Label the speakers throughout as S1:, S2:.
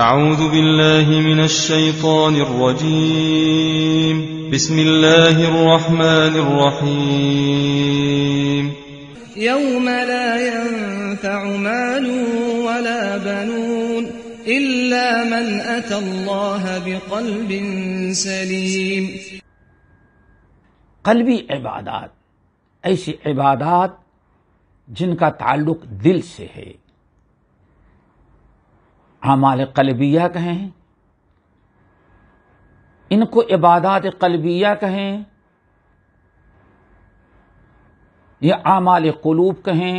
S1: أعوذ بالله من الشيطان الرجيم بسم الله الرحمن الرحيم يوم لا ينفع مال ولا بنون إلا من أتى الله بقلب سليم قلبي عبادات أي شيء عبادات جن کا تعلق دل سے ہے आमाल कलबिया कहें इनको इबादत कलबिया कहें या आमाल कलूब कहें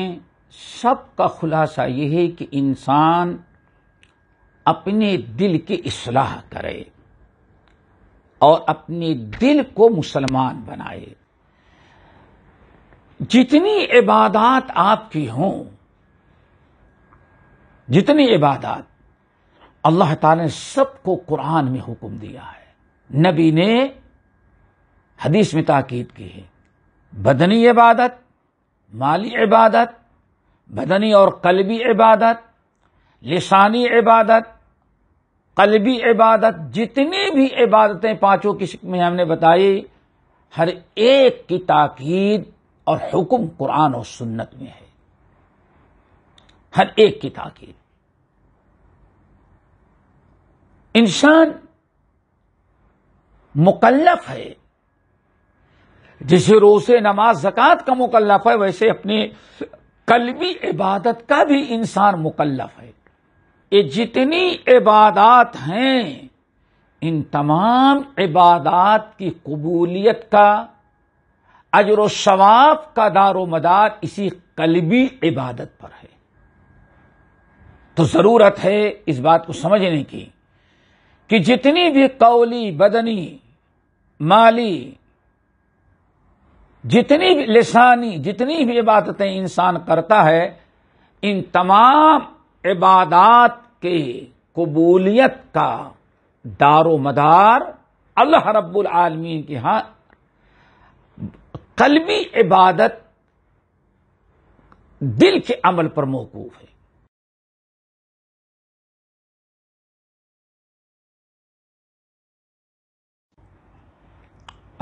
S1: सब का खुलासा यह है कि इंसान अपने दिल की असलाह करे और अपने दिल को मुसलमान बनाए जितनी इबादत आपकी हों जितनी इबादत अल्लाह ताला ने सबको कुरान में हुक्म दिया है नबी ने हदीस में ताकीद की है बदनी इबादत माली इबादत बदनी और कलबी इबादत लिसानी इबादत कलबी इबादत जितनी भी इबादतें पांचों किस्म में हमने बताई हर एक की ताकीद और हुक्म कुरान और सुन्नत में है हर एक की ताकीद इंसान मुकल्लफ है जैसे रोसे नमाज जक़ात का मुकल्लफ है वैसे अपनी कलबी इबादत का भी इंसान मुकल्लफ है ये जितनी इबादत हैं इन तमाम इबादात की कबूलियत का अजर शवाब का दारो मदार इसी कलबी इबादत पर है तो जरूरत है इस बात को समझने की कि जितनी भी कौली बदनी माली जितनी भी लिसानी जितनी भी इबादतें इंसान करता है इन तमाम इबादात के कबूलियत का दारो मदार अल्लाह रब्बुल आलमीन के यहाँ कलबी इबादत दिल के अमल पर मौकूफ है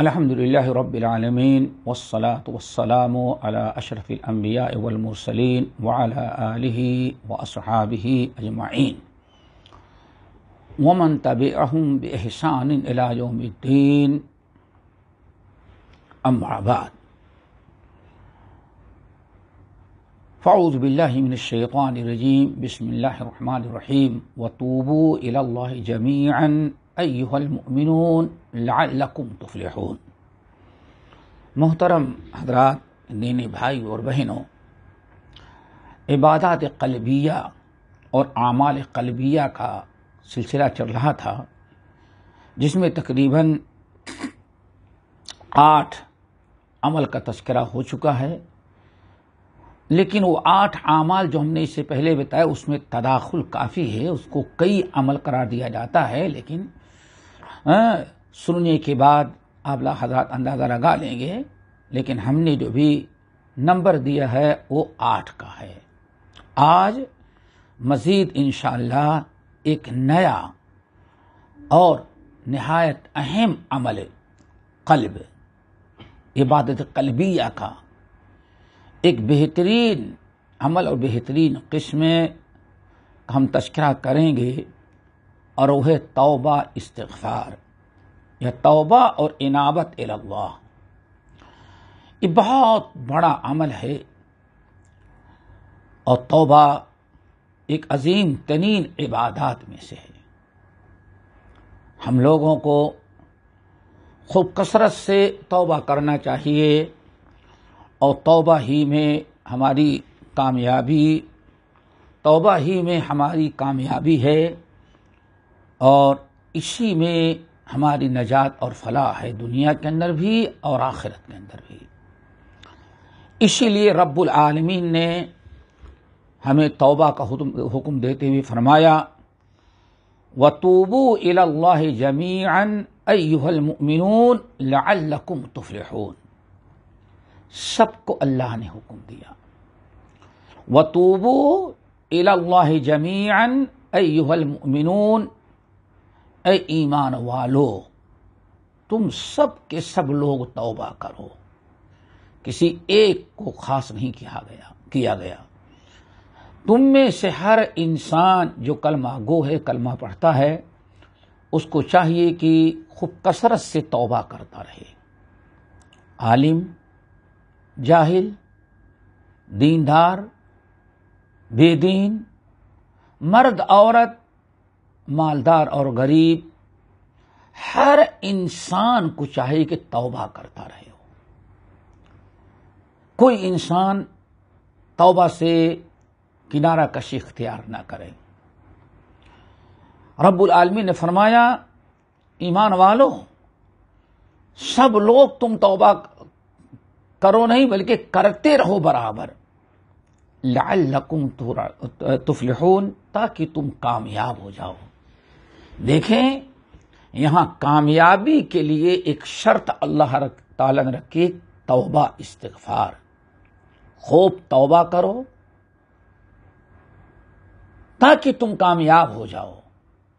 S1: الحمد لله رب العالمين والصلاة والسلام على أشرف الأنبياء والمرسلين وعلى آله وأصحابه أجمعين ومن تبعهم بإحسان إلى يوم الدين أما بعد فأعوذ بالله من الشيطان الرجيم بسم الله الرحمن الرحيم وتوبوا إلى الله جميعا अयुहलमिन लाकुम तुफलहून मोहतरम हजरात दीनी भाई और बहनों इबादत कलबिया और आमाल कलबिया का सिलसिला चल रहा था जिसमें तकरीबन आठ अमल का तस्करा हो चुका है लेकिन वो आठ आमाल जो हमने इससे पहले बताया उसमें तदाखुल काफ़ी है उसको कई अमल करार दिया जाता है लेकिन हाँ, सुनने के बाद आप ला हजरात अंदाज़ा लगा लेंगे लेकिन हमने जो भी नंबर दिया है वो आठ का है आज मज़ीद इन एक नया और नहायत अहम अमल कल्ब इबादत कलबिया का एक बेहतरीन अमल और बेहतरीन किस्म हम तस्करा करेंगे और वह तौबा इस्तफार यह तौबा और इनाबत अल्लाह ये बहुत बड़ा अमल है और तौबा एक अजीम तनीन इबादात में से है हम लोगों को खूब कसरत से तौबा करना चाहिए और तौबा ही में हमारी कामयाबी तौबा ही में हमारी कामयाबी है और इसी में हमारी नजात और फलाह है दुनिया के अंदर भी और आखिरत के अंदर भी इसीलिए रब्बुल आलमीन ने हमें तौबा का हुक्म देते हुए फरमाया वतूबू इल्ला जमीन अयुहलमिन लकुम तुफलहून सबको अल्लाह ने हुक्म दिया वतूबू इल्ला जमीन अयुहलमिन ए ईमान वालो तुम सब के सब लोग तौबा करो किसी एक को खास नहीं किया गया किया गया तुम में से हर इंसान जो कलमा गो है कलमा पढ़ता है उसको चाहिए कि खूब कसरत से तौबा करता रहे आलिम जाहिल दीनदार बेदीन मर्द औरत मालदार और गरीब हर इंसान को चाहिए कि तौबा करता रहे हो कोई इंसान तौबा से किनारा कशी इख्तियार ना करे रब्बुल आलमी ने फरमाया ईमान वालों सब लोग तुम तौबा करो नहीं बल्कि करते रहो बराबर लाल लकुम तुफलहून ताकि तुम कामयाब हो जाओ देखें यहां कामयाबी के लिए एक शर्त अल्लाह ताला ने रखी तौबा इस्तफार खूब तौबा करो ताकि तुम कामयाब हो जाओ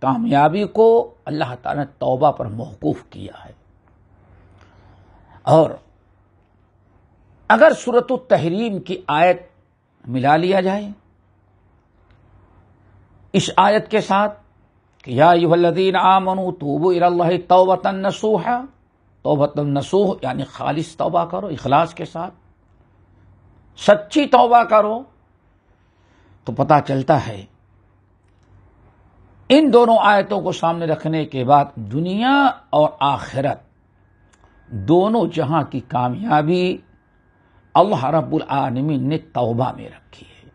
S1: कामयाबी को अल्लाह ताला ने तौबा पर मौकूफ किया है और अगर सूरत तहरीम की आयत मिला लिया जाए इस आयत के साथ कि या युवल्लदीन आमनु तूबू इल्ला तोबता नसूह तोबत नसूह यानी खालिश तोबा करो इखलास के साथ सच्ची तोबा करो तो पता चलता है इन दोनों आयतों को सामने रखने के बाद दुनिया और आखिरत दोनों जहां की कामयाबी अल्लाह रब्बुल आलमीन ने तौबा में रखी है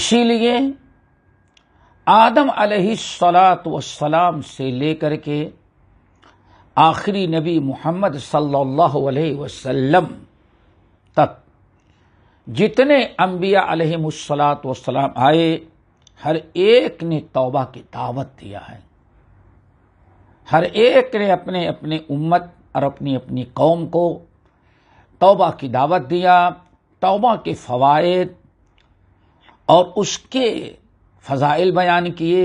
S1: इसीलिए आदम सलाम से लेकर के आखिरी नबी मोहम्मद सल्लल्लाहु अलैहि वसल्लम तक जितने अम्बिया अलहमसलात वसलाम आए हर एक ने तौबा की दावत दिया है हर एक ने अपने अपने उम्मत और अपनी अपनी कौम को तौबा की दावत दिया तौबा के फ़वाद और उसके फजाइल बयान किए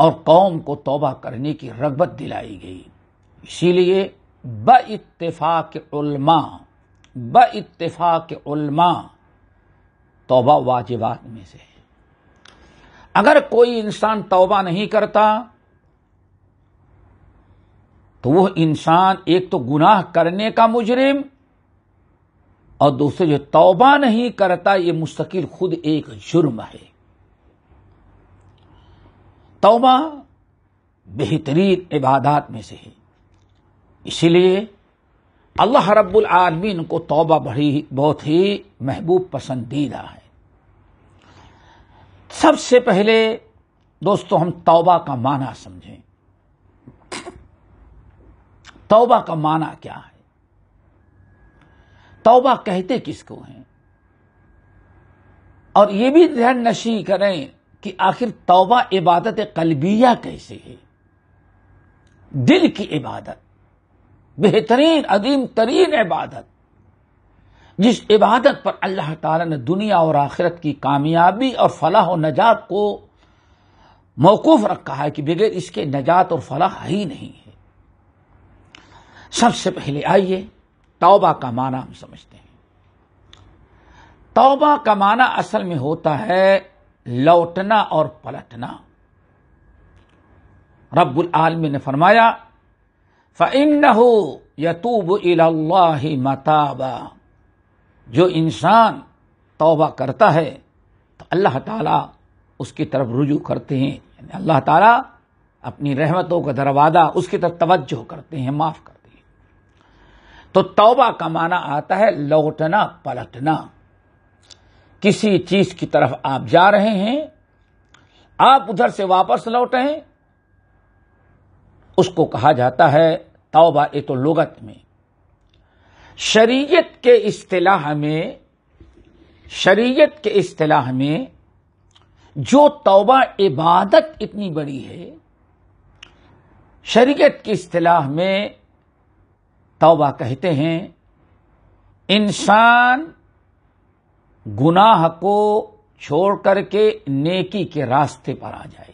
S1: और कौम को तोबा करने की रगबत दिलाई गई इसीलिए ब इतफाक उल्मा ब इतफाक उल्मा तोबा वाजिबात में से है अगर कोई इंसान तोबा नहीं करता तो वह इंसान एक तो गुनाह करने का मुजरिम और दूसरे जो तौबा नहीं करता ये मुस्तकिल खुद एक जुर्म है तौबा बेहतरीन इबादात में से है इसलिए अल्लाह रब्बुल आलमीन को तौबा बड़ी बहुत ही महबूब पसंदीदा है सबसे पहले दोस्तों हम तौबा का माना समझें तौबा का माना क्या है तौबा कहते किसको हैं और ये भी ध्यान नशी करें कि आखिर तौबा इबादत कलबिया कैसे है दिल की इबादत बेहतरीन अदीम तरीन इबादत जिस इबादत पर अल्लाह ताला ने दुनिया और आखिरत की कामयाबी और फलाह और नजात को मौकूफ रखा है कि बगैर इसके नजात और फलाह ही नहीं है सबसे पहले आइए तौबा का माना हम समझते हैं तौबा का माना असल में होता है लौटना और पलटना रब्बुल आलमी ने फरमाया फ़िन यतूब अल्लाह मताबा जो इंसान तौबा करता है तो अल्लाह ताला उसकी तरफ रुजू करते हैं अल्लाह ताला अपनी रहमतों का दरवाज़ा उसकी तरफ तवज्जो करते हैं माफ़ करते हैं तो तौबा का माना आता है लौटना पलटना किसी चीज की तरफ आप जा रहे हैं आप उधर से वापस लौटे उसको कहा जाता है तौबा ए तो लुगत में शरीयत के अतलाह में शरीयत के अतलाह में जो तौबा इबादत इतनी बड़ी है शरीयत की अतलाह में तौबा कहते हैं इंसान गुनाह को छोड़ करके नेकी के रास्ते पर आ जाए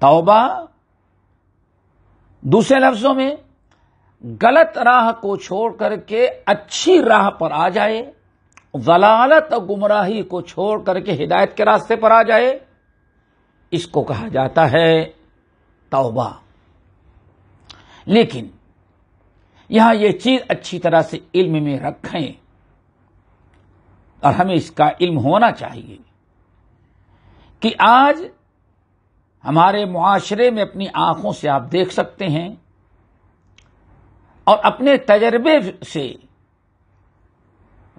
S1: तौबा दूसरे लफ्जों में गलत राह को छोड़ करके अच्छी राह पर आ जाए जलालत और गुमराही को छोड़ करके हिदायत के रास्ते पर आ जाए इसको कहा जाता है तौबा लेकिन यहां यह चीज अच्छी तरह से इल्म में रखें और हमें इसका इल्म होना चाहिए कि आज हमारे मुआशरे में अपनी आंखों से आप देख सकते हैं और अपने तजर्बे से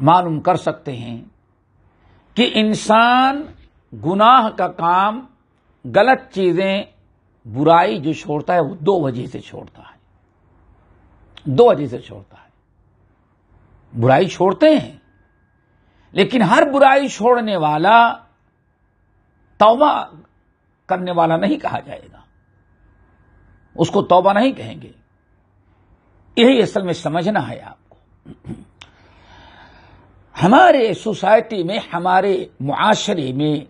S1: मालूम कर सकते हैं कि इंसान गुनाह का काम गलत चीजें बुराई जो छोड़ता है वो दो वजह से छोड़ता है दो वजह से छोड़ता है बुराई छोड़ते हैं लेकिन हर बुराई छोड़ने वाला तौबा करने वाला नहीं कहा जाएगा उसको तौबा नहीं कहेंगे यही असल में समझना है आपको हमारे सोसाइटी में हमारे मुआशरे में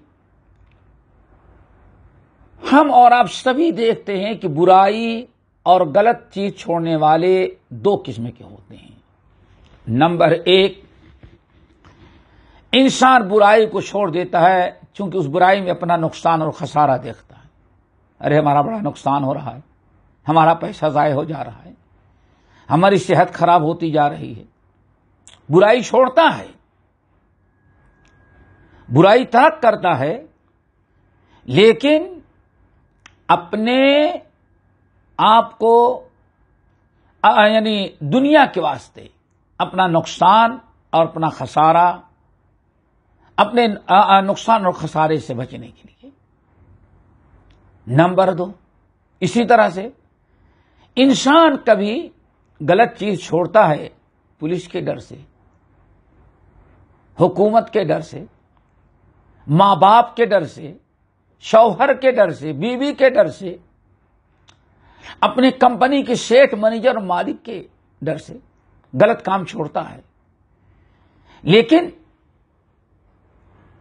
S1: हम और आप सभी देखते हैं कि बुराई और गलत चीज छोड़ने वाले दो किस्म के होते हैं नंबर एक इंसान बुराई को छोड़ देता है क्योंकि उस बुराई में अपना नुकसान और खसारा देखता है अरे हमारा बड़ा नुकसान हो रहा है हमारा पैसा ज़ाय हो जा रहा है हमारी सेहत खराब होती जा रही है बुराई छोड़ता है बुराई तरक करता है लेकिन अपने आपको यानी दुनिया के वास्ते अपना नुकसान और अपना खसारा अपने नुकसान और खसारे से बचने के लिए नंबर दो इसी तरह से इंसान कभी गलत चीज छोड़ता है पुलिस के डर से हुकूमत के डर से मां बाप के डर से शौहर के डर से बीवी के डर से अपनी कंपनी के सेठ मैनेजर मालिक के डर से गलत काम छोड़ता है लेकिन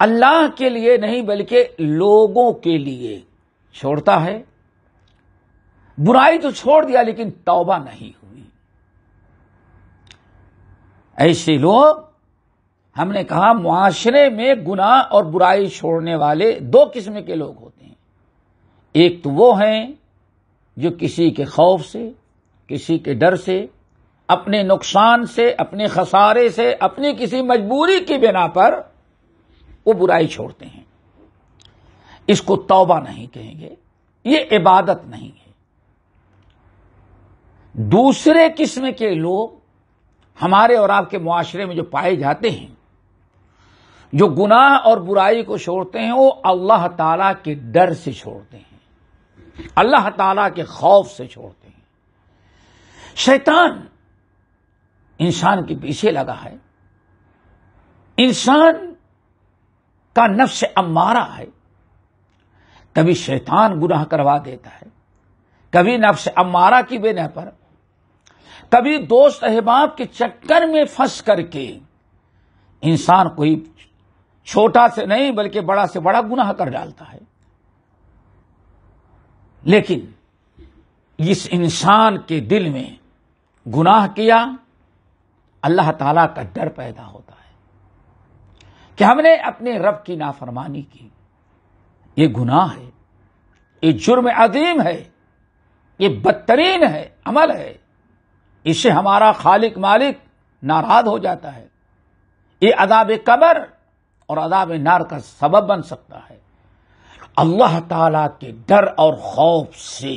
S1: अल्लाह के लिए नहीं बल्कि लोगों के लिए छोड़ता है बुराई तो छोड़ दिया लेकिन तौबा नहीं हुई ऐसे लोग हमने कहा मुआशरे में गुनाह और बुराई छोड़ने वाले दो किस्म के लोग होते हैं एक तो वो हैं जो किसी के खौफ से किसी के डर से अपने नुकसान से अपने खसारे से अपनी किसी मजबूरी की बिना पर वो बुराई छोड़ते हैं इसको तौबा नहीं कहेंगे ये इबादत नहीं है दूसरे किस्म के लोग हमारे और आपके मुआशरे में जो पाए जाते हैं जो गुनाह और बुराई को छोड़ते हैं वो अल्लाह ताला के डर से छोड़ते हैं अल्लाह ताला के खौफ से छोड़ते हैं शैतान इंसान के पीछे लगा है इंसान का नफ्स अम्मारा है कभी शैतान गुनाह करवा देता है कभी नफ्स अम्मारा की बिना पर कभी दोस्त अहबाब के चक्कर में फंस करके इंसान कोई छोटा से नहीं बल्कि बड़ा से बड़ा गुनाह कर डालता है लेकिन इस इंसान के दिल में गुनाह किया अल्लाह ताला का डर पैदा होता है कि हमने अपने रब की नाफरमानी की ये गुनाह है ये जुर्म अजीम है ये बदतरीन है अमल है इससे हमारा खालिक मालिक नाराज हो जाता है ये अदाब कबर और अदाब नार का सबब बन सकता है अल्लाह ताला के डर और खौफ से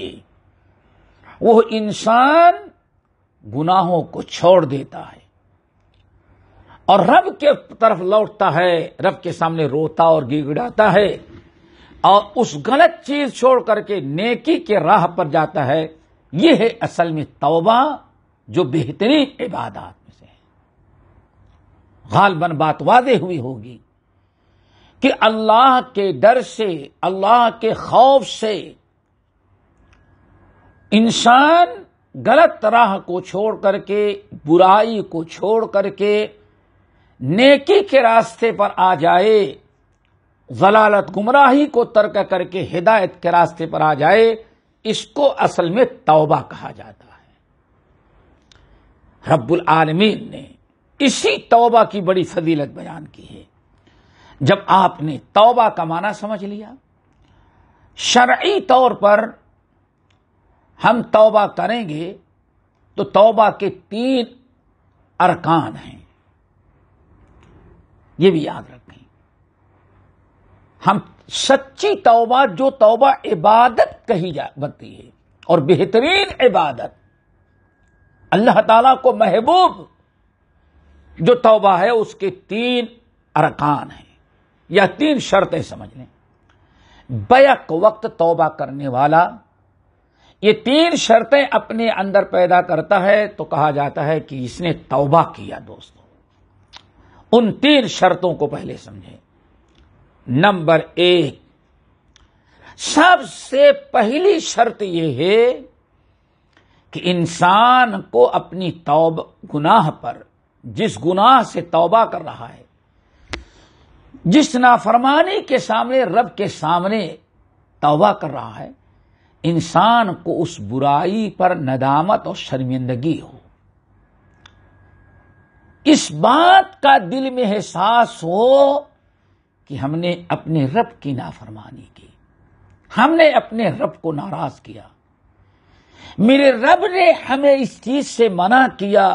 S1: वो इंसान गुनाहों को छोड़ देता है और रब के तरफ लौटता है रब के सामने रोता और गिड़गिड़ाता है और उस गलत चीज छोड़ करके नेकी के राह पर जाता है यह है असल में तौबा जो बेहतरीन इबादत में से है गालबन बात वादे हुई होगी कि अल्लाह के डर से अल्लाह के खौफ से इंसान गलत राह को छोड़ करके बुराई को छोड़ करके नेकी के रास्ते पर आ जाए जलालत गुमराही को तर्क करके हिदायत के रास्ते पर आ जाए इसको असल में तौबा कहा जाता है रब्बुल आलमीन ने इसी तौबा की बड़ी फजीलत बयान की है जब आपने तौबा का माना समझ लिया शर्य तौर पर हम तौबा करेंगे तो तौबा के तीन अरकान हैं ये भी याद रखें हम सच्ची तौबा जो तौबा इबादत कही जा बनती है और बेहतरीन इबादत अल्लाह ताला को महबूब जो तौबा है उसके तीन अरकान हैं या तीन शर्तें समझ लें बैक वक्त तौबा करने वाला ये तीन शर्तें अपने अंदर पैदा करता है तो कहा जाता है कि इसने तौबा किया दोस्तों उन तीन शर्तों को पहले समझें नंबर एक सबसे पहली शर्त यह है कि इंसान को अपनी तौब गुनाह पर जिस गुनाह से तौबा कर रहा है जिस नाफरमानी के सामने रब के सामने तौबा कर रहा है इंसान को उस बुराई पर नदामत और शर्मिंदगी हो इस बात का दिल में एहसास हो कि हमने अपने रब की नाफरमानी की हमने अपने रब को नाराज किया मेरे रब ने हमें इस चीज से मना किया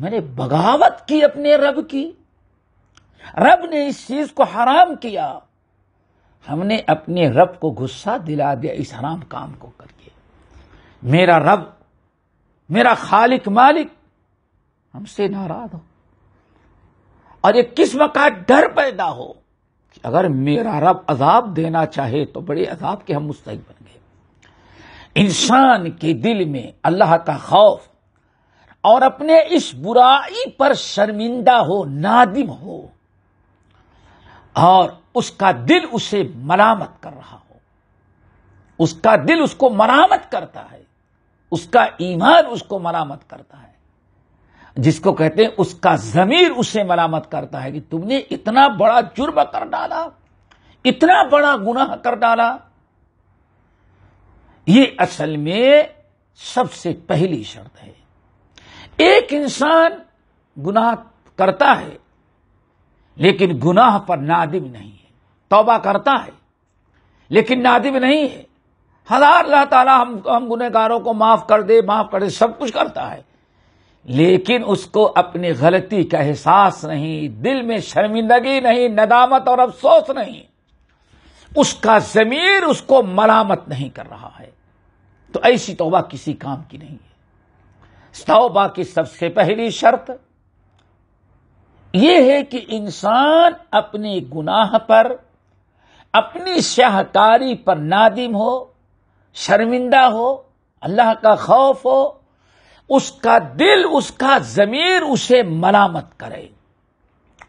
S1: मैंने बगावत की अपने रब की रब ने इस चीज को हराम किया हमने अपने रब को गुस्सा दिला दिया इस हराम काम को करके मेरा रब मेरा खालिक मालिक हमसे नाराज हो और एक किस्म का डर पैदा हो कि अगर मेरा रब अजाब देना चाहे तो बड़े अजाब के हम मुस्तक बन गए इंसान के दिल में अल्लाह का खौफ और अपने इस बुराई पर शर्मिंदा हो नादिम हो और उसका दिल उसे मलामत कर रहा हो उसका दिल उसको मरामत करता है उसका ईमान उसको मरामत करता है जिसको कहते हैं उसका जमीर उसे मलामत करता है कि तुमने इतना बड़ा जुर्म कर डाला इतना बड़ा गुनाह कर डाला ये असल में सबसे पहली शर्त है एक इंसान गुनाह करता है लेकिन गुनाह पर नादिम नहीं है तौबा करता है लेकिन नादिम नहीं है हजार अल्लाह ताला हम हम गुनहगारों को माफ कर दे माफ कर दे सब कुछ करता है लेकिन उसको अपनी गलती का एहसास नहीं दिल में शर्मिंदगी नहीं नदामत और अफसोस नहीं उसका जमीर उसको मलामत नहीं कर रहा है तो ऐसी तोबा किसी काम की नहीं है तौबा की सबसे पहली शर्त यह है कि इंसान अपने गुनाह पर अपनी शाहकारी पर नादिम हो शर्मिंदा हो अल्लाह का खौफ हो उसका दिल उसका जमीर उसे मलामत करे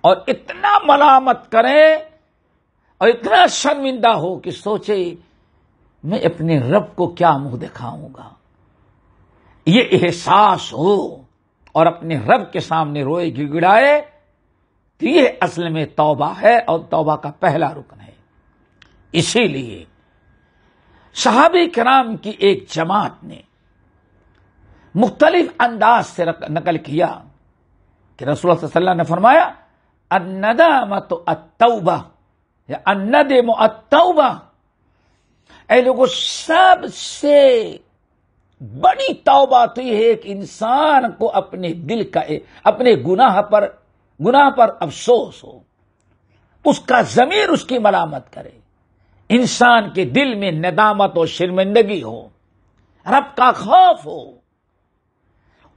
S1: और इतना मलामत करे और इतना शर्मिंदा हो कि सोचे मैं अपने रब को क्या मुंह दिखाऊंगा ये एहसास हो और अपने रब के सामने रोए गिड़गिड़ाए तो ये असल में तौबा है और तौबा का पहला रुकन है इसीलिए सहाबी कराम की एक जमात ने मुख्तलिफ अंदाज से नकल किया कि रसूल सल्लल्लाहु ने फरमाया मत अतौबा या अन्नदम अतौबा ए लोगों सबसे बड़ी तौबा तो यह है कि इंसान को अपने दिल का अपने गुनाह पर गुनाह पर अफसोस हो उसका जमीर उसकी मलामत करे इंसान के दिल में नदामत और शर्मिंदगी हो रब का खौफ हो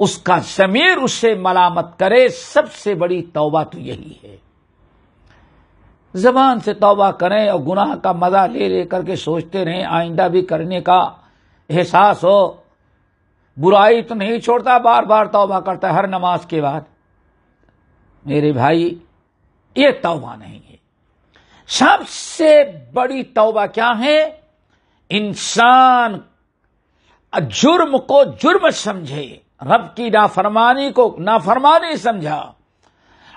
S1: उसका जमीर उससे मलामत करे सबसे बड़ी तौबा तो यही है जबान से तौबा करें और गुनाह का मजा ले ले करके सोचते रहें आइंदा भी करने का एहसास हो बुराई तो नहीं छोड़ता बार बार तौबा करता है हर नमाज के बाद मेरे भाई ये तौबा नहीं है सबसे बड़ी तौबा क्या है इंसान जुर्म को जुर्म समझे रब की नाफरमानी को नाफरमानी समझा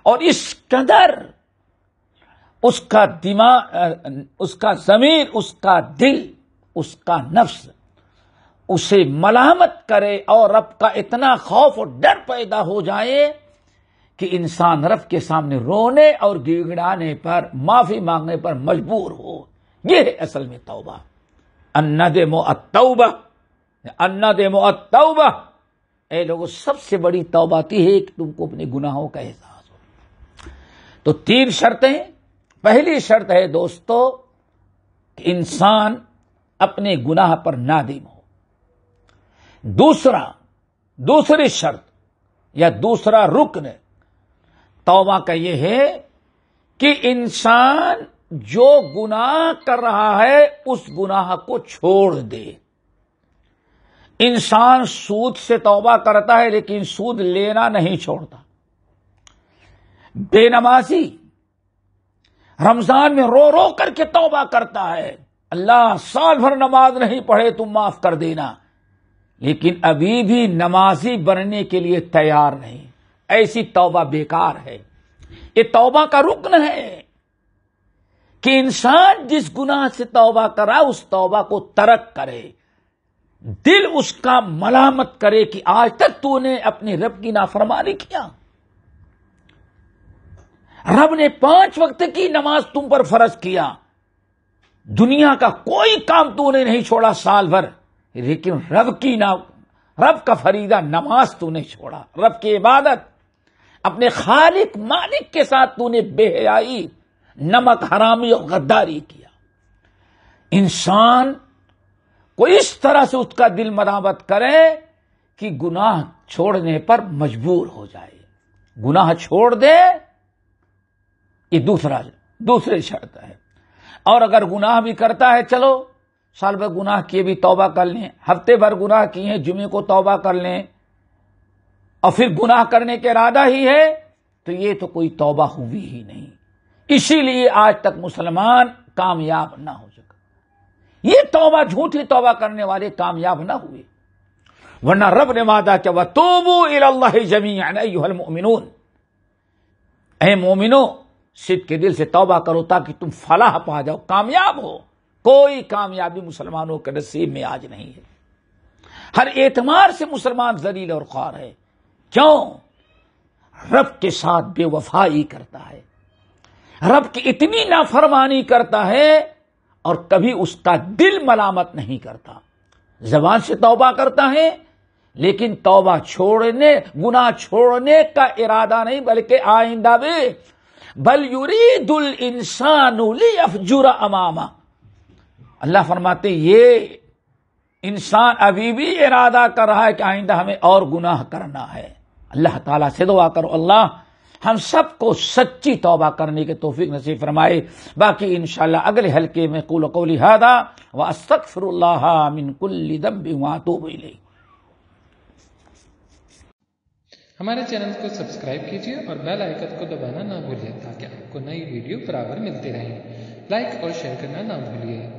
S1: और इस कदर उसका दिमाग उसका जमीर उसका दिल उसका नफ्स उसे मलामत करे और रब का इतना खौफ और डर पैदा हो जाए कि इंसान रफ के सामने रोने और गिगड़ाने पर माफी मांगने पर मजबूर हो यह है असल में तौबा अन्ना दे मो अतौबा अन्ना दे मो अतौबा ए लोगों सबसे बड़ी तौबाती तो है कि तुमको अपने गुनाहों का एहसास हो तो तीन शर्तें पहली शर्त है दोस्तों कि इंसान अपने गुनाह पर नादिम हो दूसरा दूसरी शर्त या दूसरा रुकन तोबा का यह है कि इंसान जो गुनाह कर रहा है उस गुनाह को छोड़ दे इंसान सूद से तौबा करता है लेकिन सूद लेना नहीं छोड़ता बेनमाजी रमजान में रो रो करके तौबा करता है अल्लाह साल भर नमाज नहीं पढ़े तुम माफ कर देना लेकिन अभी भी नमाजी बनने के लिए तैयार नहीं ऐसी तौबा बेकार है ये तौबा का रुकन है कि इंसान जिस गुनाह से तौबा करा उस तौबा को तरक करे दिल उसका मलामत करे कि आज तक तूने अपने रब की नाफरमानी किया रब ने पांच वक्त की नमाज तुम पर फर्ज किया दुनिया का कोई काम तूने नहीं छोड़ा साल भर लेकिन रब की ना रब का फरीदा नमाज तूने छोड़ा रब की इबादत अपने खालिक मालिक के साथ तूने बेहयाई नमक हरामी और गद्दारी किया इंसान को इस तरह से उसका दिल मरामत करे कि गुनाह छोड़ने पर मजबूर हो जाए गुनाह छोड़ दे ये दूसरा दूसरे शर्त है और अगर गुनाह भी करता है चलो साल भर गुनाह किए भी तौबा कर लें हफ्ते भर गुनाह किए जुमे को तौबा कर लें और फिर गुनाह करने का इरादा ही है तो ये तो कोई तौबा हुई ही नहीं इसीलिए आज तक मुसलमान कामयाब ना हो सका ये तौबा झूठी तौबा करने वाले कामयाब ना हुए वरना रब ने वादा क्या वह तोबू अल्लाह जमीन मोमिनून ए मोमिनो सिद्ध के दिल से तौबा करो ताकि तुम फलाह पा जाओ कामयाब हो कोई कामयाबी मुसलमानों के नसीब में आज नहीं है हर एतमार से मुसलमान जलील और ख्वार है क्यों रब के साथ बेवफाई करता है रब की इतनी नाफरमानी करता है और कभी उसका दिल मलामत नहीं करता जबान से तौबा करता है लेकिन तौबा छोड़ने गुना छोड़ने का इरादा नहीं बल्कि आइंदा भी बल दुल इंसानुली अफजुरा अमामा अल्लाह फरमाते ये इंसान अभी भी इरादा कर रहा है कि आइंदा हमें और गुनाह करना है अल्लाह ताला से दुआ करो अल्लाह हम सबको सच्ची तौबा करने के तोफीक नसीब फरमाए बाकी इन अगले हल्के में कुल कौली हादा व अस्तफ़िर कुल्ली हमारे चैनल को सब्सक्राइब कीजिए और बेल आइकन को दबाना ना भूलिए ताकि आपको नई वीडियो बराबर मिलती रहे लाइक और शेयर करना ना भूलिए